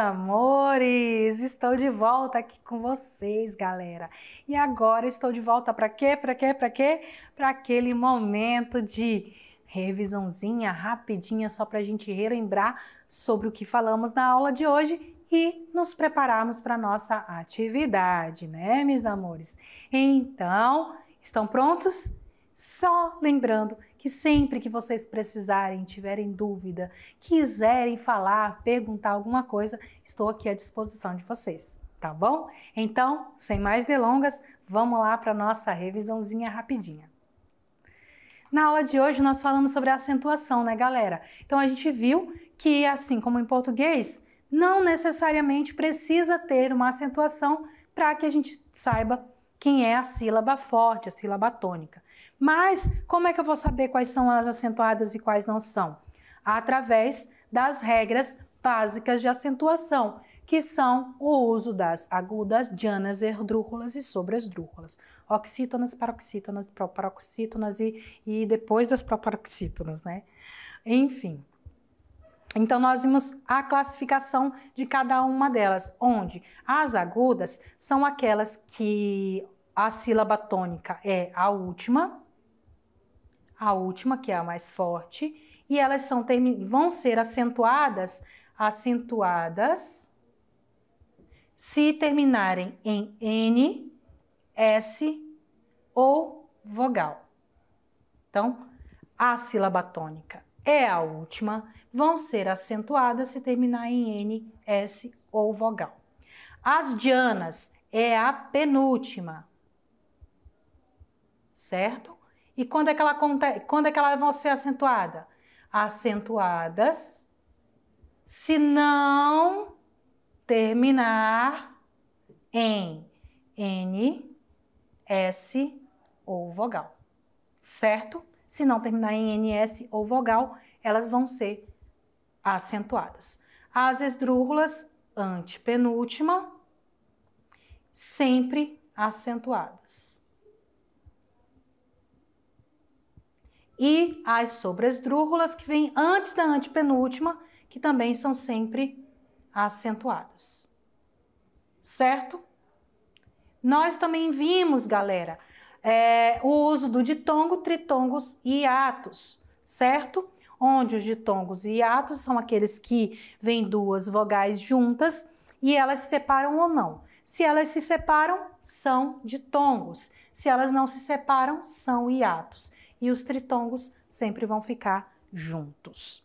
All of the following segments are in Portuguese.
amores! Estou de volta aqui com vocês, galera. E agora estou de volta para quê? Para quê? Para quê? Para aquele momento de revisãozinha rapidinha só para a gente relembrar sobre o que falamos na aula de hoje e nos prepararmos para nossa atividade, né, meus amores? Então, estão prontos? Só lembrando que sempre que vocês precisarem, tiverem dúvida, quiserem falar, perguntar alguma coisa, estou aqui à disposição de vocês, tá bom? Então, sem mais delongas, vamos lá para nossa revisãozinha rapidinha. Na aula de hoje nós falamos sobre a acentuação, né, galera? Então a gente viu que assim como em português, não necessariamente precisa ter uma acentuação para que a gente saiba quem é a sílaba forte, a sílaba tônica. Mas como é que eu vou saber quais são as acentuadas e quais não são? Através das regras básicas de acentuação, que são o uso das agudas, dianas, erdrúculas e sobresdrúculas. Oxítonas, paroxítonas, proparoxítonas e, e depois das proparoxítonas, né? Enfim. Então, nós vimos a classificação de cada uma delas, onde as agudas são aquelas que a sílaba tônica é a última, a última, que é a mais forte, e elas são, vão ser acentuadas, acentuadas, se terminarem em N, S ou vogal. Então, a sílaba tônica é a última, vão ser acentuadas se terminar em N, S ou vogal. As dianas é a penúltima, certo? E quando é que ela, quando é que ela vai ser acentuada? Acentuadas se não terminar em N, S ou vogal, certo? Se não terminar em N, S ou vogal, elas vão ser acentuadas. As esdrúxulas antepenúltima, sempre acentuadas. e as sobresdrúxulas, que vêm antes da antepenúltima, que também são sempre acentuadas. Certo? Nós também vimos, galera, é, o uso do ditongo, tritongos e hiatos, certo? Onde os ditongos e hiatos são aqueles que vêm duas vogais juntas e elas se separam ou não. Se elas se separam, são ditongos. Se elas não se separam, são hiatos e os tritongos sempre vão ficar juntos.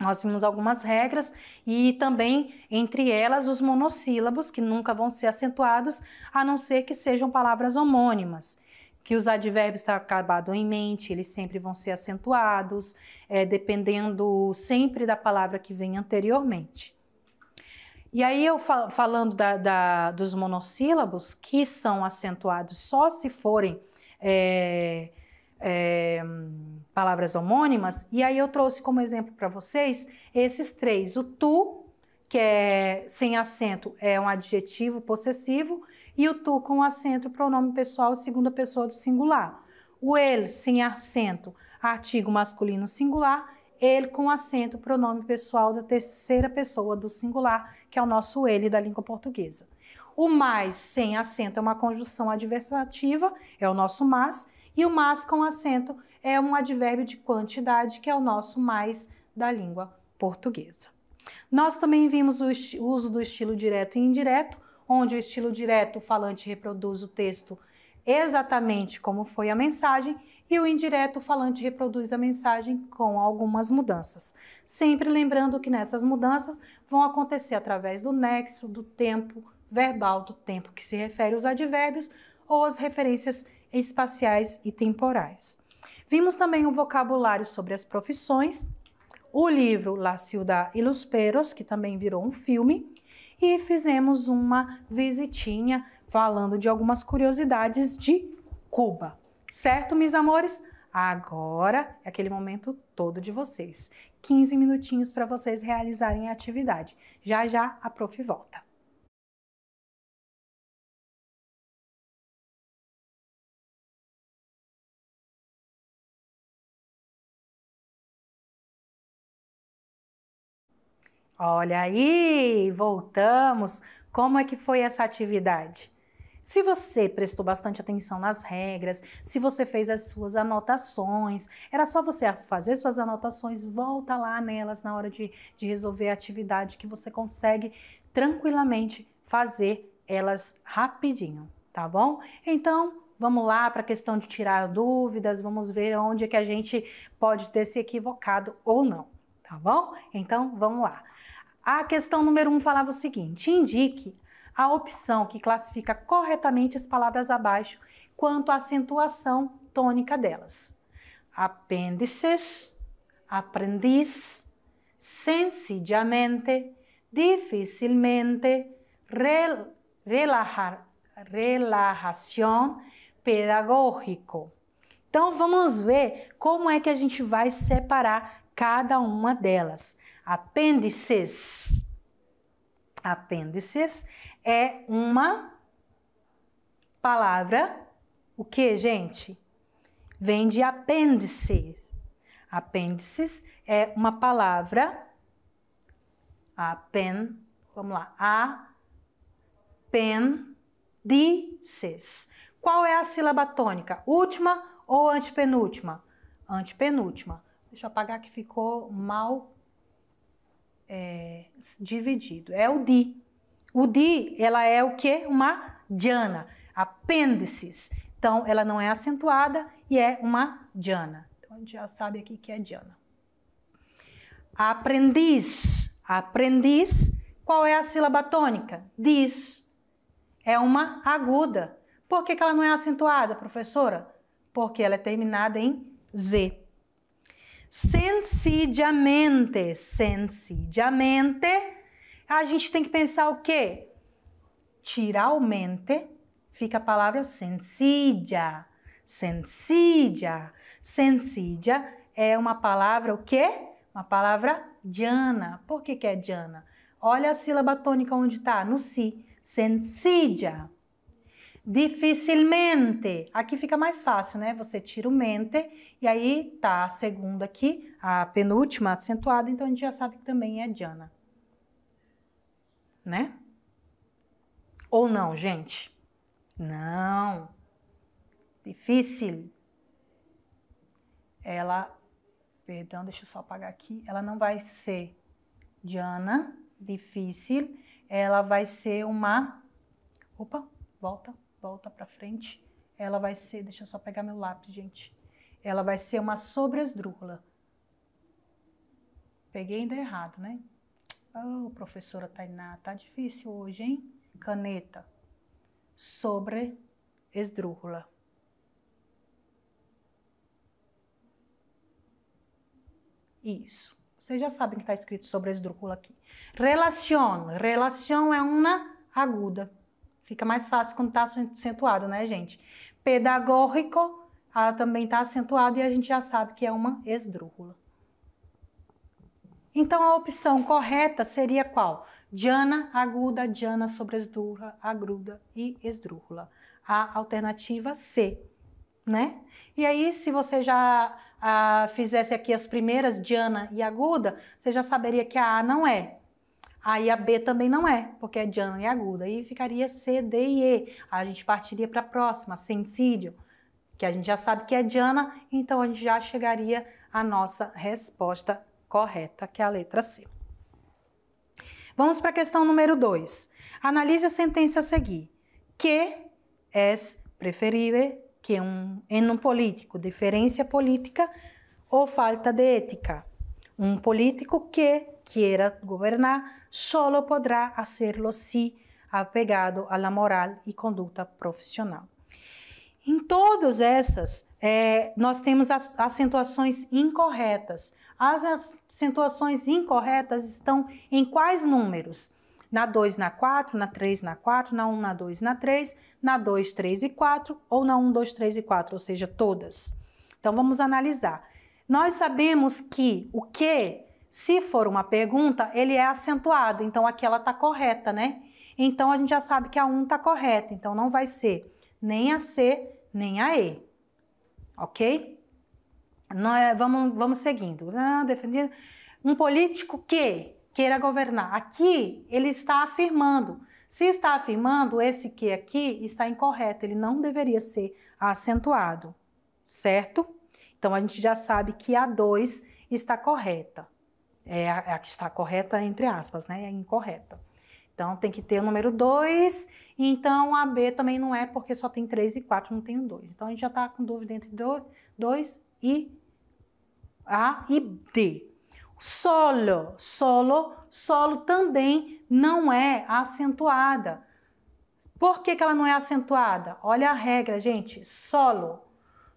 Nós vimos algumas regras e também, entre elas, os monossílabos, que nunca vão ser acentuados, a não ser que sejam palavras homônimas. Que os advérbios estão acabados em mente, eles sempre vão ser acentuados, é, dependendo sempre da palavra que vem anteriormente. E aí, eu fal falando da, da, dos monossílabos, que são acentuados só se forem. É, é, palavras homônimas. E aí eu trouxe como exemplo para vocês esses três: o tu, que é sem acento, é um adjetivo possessivo, e o tu com acento, pronome pessoal, segunda pessoa do singular. O ele sem acento, artigo masculino singular, ele com acento, pronome pessoal da terceira pessoa do singular, que é o nosso ele da língua portuguesa. O mais sem acento é uma conjunção adversativa, é o nosso mas, e o mas com acento é um advérbio de quantidade, que é o nosso mais da língua portuguesa. Nós também vimos o uso do estilo direto e indireto, onde o estilo direto, o falante reproduz o texto exatamente como foi a mensagem, e o indireto, o falante reproduz a mensagem com algumas mudanças. Sempre lembrando que nessas mudanças vão acontecer através do nexo, do tempo verbal, do tempo que se refere aos advérbios ou as referências espaciais e temporais. Vimos também o vocabulário sobre as profissões, o livro La Ciudad y los Peros, que também virou um filme, e fizemos uma visitinha falando de algumas curiosidades de Cuba. Certo, meus amores? Agora é aquele momento todo de vocês. 15 minutinhos para vocês realizarem a atividade. Já já a prof volta. Olha aí, voltamos. Como é que foi essa atividade? Se você prestou bastante atenção nas regras, se você fez as suas anotações, era só você fazer suas anotações, volta lá nelas na hora de, de resolver a atividade que você consegue tranquilamente fazer elas rapidinho, tá bom? Então, vamos lá para a questão de tirar dúvidas, vamos ver onde é que a gente pode ter se equivocado ou não, tá bom? Então, vamos lá. A questão número um falava o seguinte: indique a opção que classifica corretamente as palavras abaixo quanto à acentuação tônica delas. Apêndices, aprendiz, sencillamente, dificilmente, rel, relajar, pedagógico. Então vamos ver como é que a gente vai separar cada uma delas. Apêndices. Apêndices é uma palavra, o que, gente? Vem de apêndice. Apêndices é uma palavra, apen, vamos lá, apêndices. Qual é a sílaba tônica? Última ou antepenúltima? Antepenúltima. Deixa eu apagar que ficou mal é, dividido. É o di. O di, ela é o que? Uma diana, apêndices. Então, ela não é acentuada e é uma diana. Então, a gente já sabe aqui que é diana. Aprendiz. Aprendiz, qual é a sílaba tônica? Diz. É uma aguda. Por que, que ela não é acentuada, professora? Porque ela é terminada em Z sencillamente, sencillamente, a gente tem que pensar o quê? Tirar o mente, fica a palavra sencilla, sencilla. Sencilla é uma palavra o quê? Uma palavra diana. Por que que é diana? Olha a sílaba tônica onde está, no si. Sencilla dificilmente. Aqui fica mais fácil, né? Você tira o mente e aí tá a segunda aqui, a penúltima acentuada, então a gente já sabe que também é Diana. Né? Ou não, gente? Não. Difícil. Ela, perdão, deixa eu só apagar aqui. Ela não vai ser Diana, difícil. Ela vai ser uma. Opa, volta volta para frente, ela vai ser, deixa eu só pegar meu lápis, gente. Ela vai ser uma sobresdrúxula. Peguei ainda é errado, né? Oh, professora Tainá, tá difícil hoje, hein? Caneta. Sobre esdrúxula. Isso. Vocês já sabem que está escrito sobre esdrúxula aqui. Relação. Relação é uma aguda. Fica mais fácil quando está acentuado, né, gente? Pedagógico, ela também está acentuada e a gente já sabe que é uma esdrúxula. Então, a opção correta seria qual? Diana aguda, diana sobre esdrúxula, agruda e esdrúxula. A alternativa C, né? E aí, se você já ah, fizesse aqui as primeiras diana e aguda, você já saberia que a A não é, Aí a B também não é, porque é diana e aguda. Aí ficaria C, D e E. Aí a gente partiria para a próxima, sensídio, que a gente já sabe que é diana, então a gente já chegaria à nossa resposta correta, que é a letra C. Vamos para a questão número 2. Analise a sentença a seguir. Que é preferível que um, em um político, diferença política ou falta de ética. Um político que queira governar solo podrá hacerlo se apegado à moral e conduta profissional. Em todas essas, é, eh, nós temos as acentuações incorretas. As acentuações incorretas estão em quais números? Na 2, na 4, na 3, na 4, na 1, um, na 2, na 3, na 2, 3 e 4, ou na 1, 2, 3 e 4, ou seja, todas. Então vamos analisar. Nós sabemos que o que, se for uma pergunta, ele é acentuado, então aqui ela está correta, né? Então a gente já sabe que a 1 está correta, então não vai ser nem a C, nem a E. Ok? É, vamos, vamos seguindo. Ah, defendendo. Um político que queira governar. Aqui ele está afirmando. Se está afirmando, esse que aqui está incorreto, ele não deveria ser acentuado, certo? Então a gente já sabe que a 2 está correta. É, é a, que está correta, entre aspas, né? É incorreta. Então tem que ter o número 2. Então a B também não é, porque só tem 3 e 4, não tem o 2. Então a gente já está com dúvida entre 2 e A e D. Solo, solo, solo também não é acentuada. Por que, que ela não é acentuada? Olha a regra, gente. Solo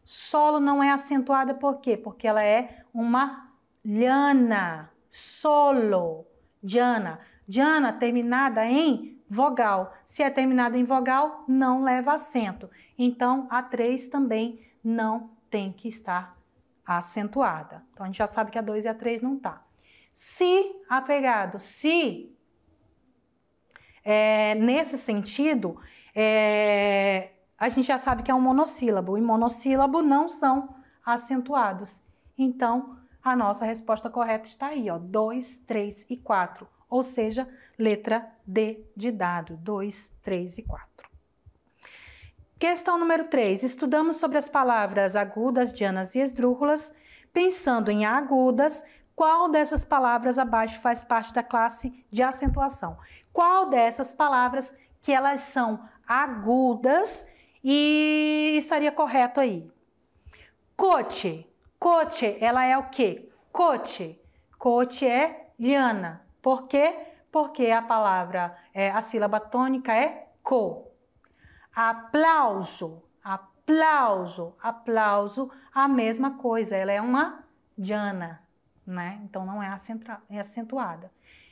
Solo não é acentuada por quê? Porque ela é uma lhana, solo, diana. Diana terminada em vogal. Se é terminada em vogal, não leva acento. Então, a 3 também não tem que estar acentuada. Então, a gente já sabe que a 2 e a 3 não tá. Se apegado, se eh, é, nesse sentido, é, a gente já sabe que é um monossílabo e monossílabo não são acentuados. Então, a nossa resposta correta está aí, ó, 2, 3 e 4, ou seja, letra D de dado, 2, 3 e 4. Questão número 3. Estudamos sobre as palavras agudas, dianas e esdrúxulas. Pensando em agudas, qual dessas palavras abaixo faz parte da classe de acentuação? Qual dessas palavras que elas são agudas e estaria correto aí. Coche, coche, ela é o quê? Coche, coche é liana. Por quê? Porque a palavra, é, a sílaba tônica é co. Aplauso. Aplauso. Aplauso, a mesma coisa. Ela é uma diana, né? Então não é, é acentuada.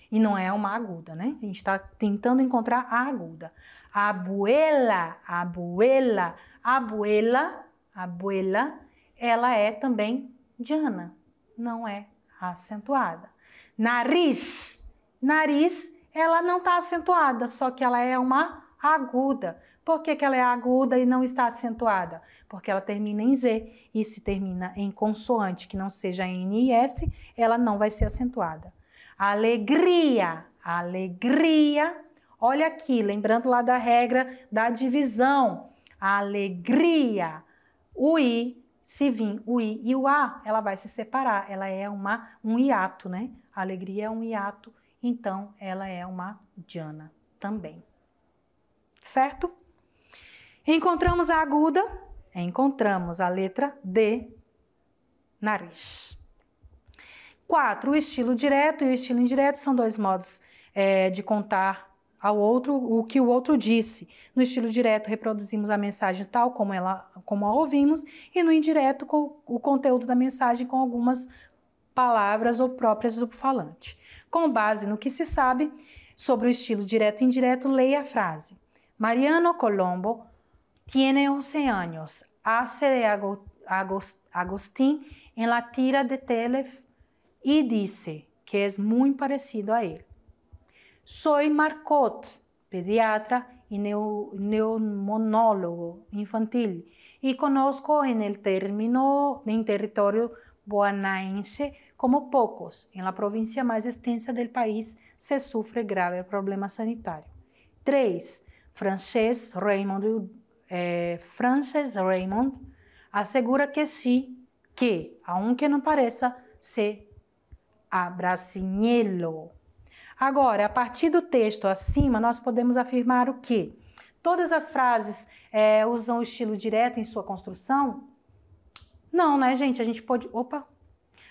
E não é uma aguda, né? A gente está tentando encontrar a aguda abuela, abuela, abuela, abuela, ela é também diana, não é acentuada. Nariz, nariz, ela não está acentuada, só que ela é uma aguda. Por que, que ela é aguda e não está acentuada? Porque ela termina em Z e se termina em consoante que não seja N e S, ela não vai ser acentuada. Alegria, alegria, Olha aqui, lembrando lá da regra da divisão. A alegria, o i, se vir o i e o a, ela vai se separar. Ela é uma, um hiato, né? A alegria é um hiato, então ela é uma diana também. Certo? Encontramos a aguda, encontramos a letra D, nariz. Quatro, O estilo direto e o estilo indireto são dois modos é, de contar ao outro o que o outro disse. No estilo direto, reproduzimos a mensagem tal como, ela, como a ouvimos, e no indireto, com o conteúdo da mensagem com algumas palavras ou próprias do falante. Com base no que se sabe sobre o estilo direto e indireto, leia a frase. Mariano Colombo tiene 11 años, hace de Agostín en la tira de Telef e disse que é muito parecido a ele. Soy Marcot, pediatra e neumonólogo infantil, e conosco em território término, como poucos. Em la provincia mais extensa del país se sofre grave problema sanitário. 3. Frances Raymond, eh, Frances Raymond asegura que sim, que, aunque não pareça, se abraciñelo Agora, a partir do texto acima, nós podemos afirmar o que? Todas as frases é, usam o estilo direto em sua construção? Não, né, gente? A gente pode. Opa!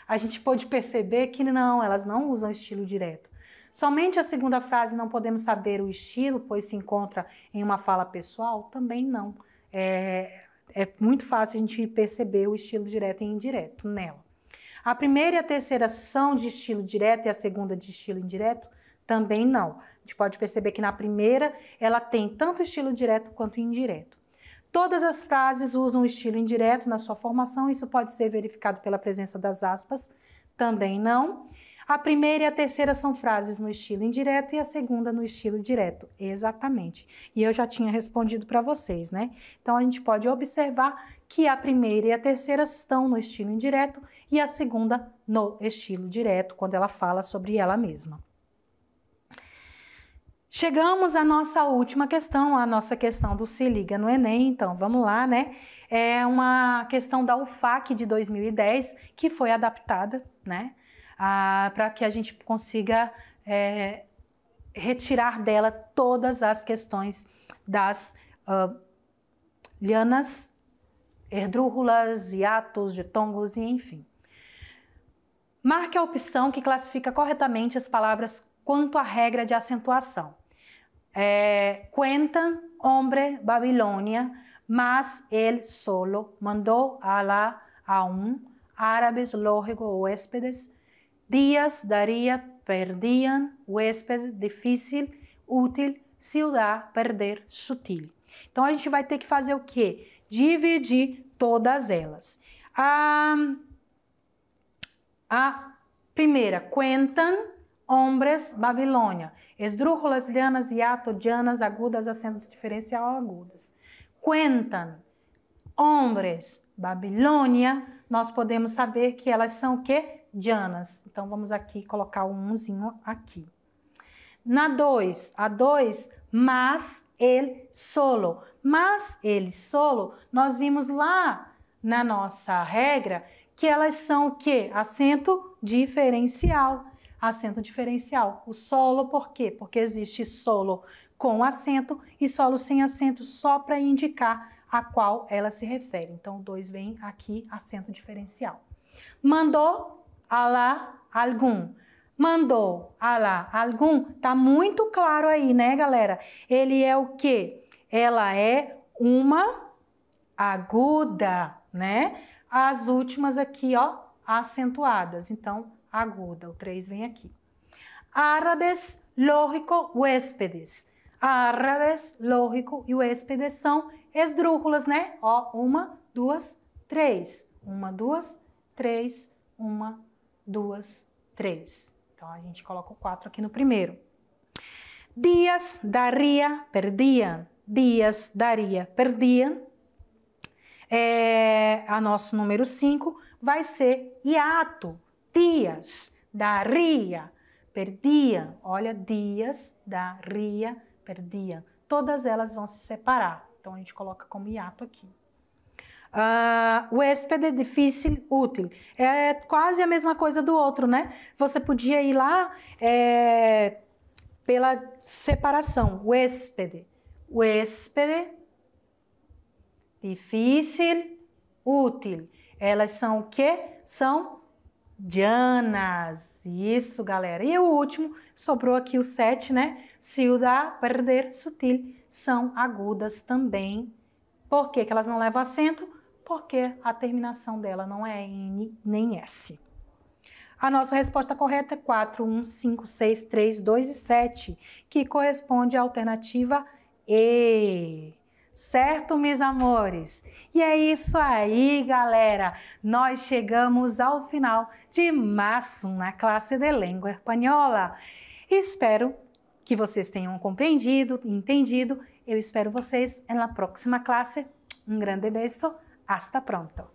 A gente pode perceber que não, elas não usam estilo direto. Somente a segunda frase não podemos saber o estilo, pois se encontra em uma fala pessoal? Também não. É, é muito fácil a gente perceber o estilo direto e indireto nela. A primeira e a terceira são de estilo direto e a segunda de estilo indireto? Também não. A gente pode perceber que na primeira ela tem tanto estilo direto quanto indireto. Todas as frases usam estilo indireto na sua formação, isso pode ser verificado pela presença das aspas, também não. A primeira e a terceira são frases no estilo indireto e a segunda no estilo direto, exatamente. E eu já tinha respondido para vocês, né? Então a gente pode observar que a primeira e a terceira estão no estilo indireto e a segunda no estilo direto, quando ela fala sobre ela mesma. Chegamos à nossa última questão, a nossa questão do Se Liga no Enem, então vamos lá, né? É uma questão da UFAC de 2010, que foi adaptada, né? Para que a gente consiga é, retirar dela todas as questões das uh, lianas atos hiatos, ditongos e enfim. Marque a opção que classifica corretamente as palavras quanto à regra de acentuação. É, cuenta, hombre, Babilônia, mas ele solo mandou a lá a um, árabes, lógico, hóspedes, dias, daria, perdiam, huésped, difícil, útil, ciudad, perder, sutil. Então a gente vai ter que fazer o quê? Dividir todas elas. A, a primeira, cuentan hombres Babilônia, esdrúxulas lianas e atodianas agudas, acentos diferencial agudas. Cuentan hombres Babilônia, nós podemos saber que elas são o quê? Dianas. Então vamos aqui colocar um unzinho aqui. Na 2, a 2, mas ele solo. Mas ele solo, nós vimos lá na nossa regra que elas são o quê? Acento diferencial. Acento diferencial. O solo por quê? Porque existe solo com acento e solo sem acento só para indicar a qual ela se refere. Então, 2 vem aqui, acento diferencial. Mandou a lá algum mandou ah lá, algum, tá muito claro aí, né, galera? Ele é o que? Ela é uma aguda, né? As últimas aqui, ó, acentuadas. Então, aguda, o três vem aqui. Árabes, lógico, huéspedes. Árabes, lógico e huéspedes são esdrúxulas, né? Ó, uma, duas, três. Uma, duas, três. Uma, duas, três. Então a gente coloca o 4 aqui no primeiro. Dias daria, perdiam. Dias daria, perdiam. É, a nosso número 5 vai ser hiato. Dias daria, perdiam. Olha, dias daria, perdiam. Todas elas vão se separar. Então a gente coloca como hiato aqui. Uh, o hóspede difícil, útil. É quase a mesma coisa do outro, né? Você podia ir lá é, pela separação, o hóspede. O hóspede, difícil, útil. Elas são o quê? São dianas. Isso, galera. E o último, sobrou aqui o sete, né? usar perder, sutil. São agudas também. Por quê? que elas não levam acento? porque a terminação dela não é N nem S. A nossa resposta correta é 4, 1, 5, 6, 3, 2 e 7, que corresponde à alternativa E. Certo, meus amores? E é isso aí, galera! Nós chegamos ao final de março na classe de língua espanhola. Espero que vocês tenham compreendido, entendido. Eu espero vocês na próxima classe. Um grande beijo Hasta ah, tá pronto! Então.